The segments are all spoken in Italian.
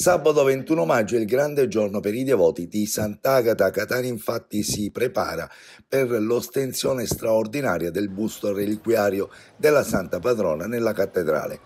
Sabato 21 maggio è il grande giorno per i devoti di Sant'Agata. Catania infatti si prepara per l'ostensione straordinaria del busto reliquiario della Santa Padrona nella cattedrale.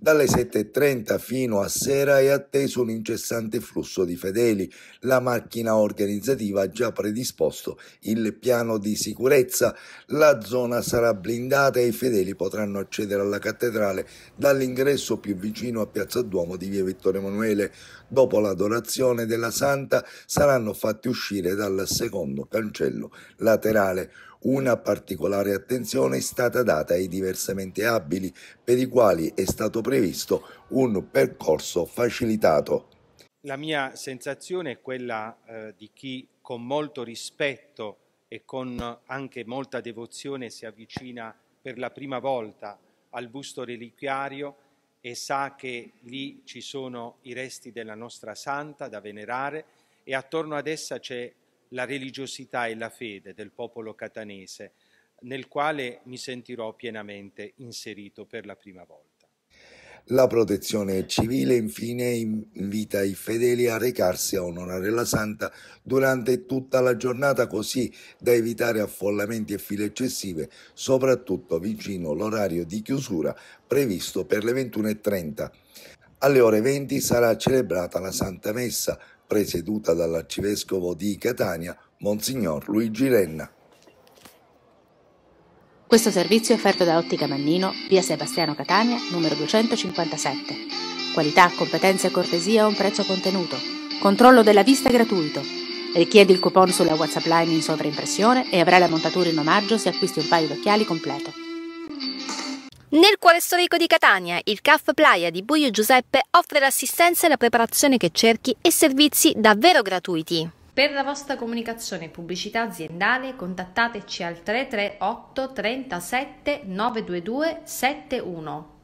Dalle 7.30 fino a sera è atteso un incessante flusso di fedeli. La macchina organizzativa ha già predisposto il piano di sicurezza. La zona sarà blindata e i fedeli potranno accedere alla cattedrale dall'ingresso più vicino a Piazza Duomo di via Vittorio Emanuele. Dopo l'adorazione della Santa saranno fatti uscire dal secondo cancello laterale. Una particolare attenzione è stata data ai diversamente abili, per i quali è stato previsto un percorso facilitato. La mia sensazione è quella eh, di chi con molto rispetto e con anche molta devozione si avvicina per la prima volta al busto reliquiario e sa che lì ci sono i resti della nostra santa da venerare e attorno ad essa c'è la religiosità e la fede del popolo catanese, nel quale mi sentirò pienamente inserito per la prima volta. La protezione civile infine invita i fedeli a recarsi a onorare la santa durante tutta la giornata così da evitare affollamenti e file eccessive, soprattutto vicino l'orario di chiusura previsto per le 21.30. Alle ore 20 sarà celebrata la Santa Messa, presieduta dall'arcivescovo di Catania, Monsignor Luigi Renna. Questo servizio è offerto da Ottica Mannino, via Sebastiano Catania, numero 257. Qualità, competenza e cortesia a un prezzo contenuto. Controllo della vista gratuito. Richiedi il coupon sulla WhatsApp line in sovraimpressione e avrai la montatura in omaggio se acquisti un paio d'occhiali completo. Nel cuore storico di Catania, il CAF Playa di Buio Giuseppe offre l'assistenza e la preparazione che cerchi e servizi davvero gratuiti. Per la vostra comunicazione e pubblicità aziendale contattateci al 338 37 922 71.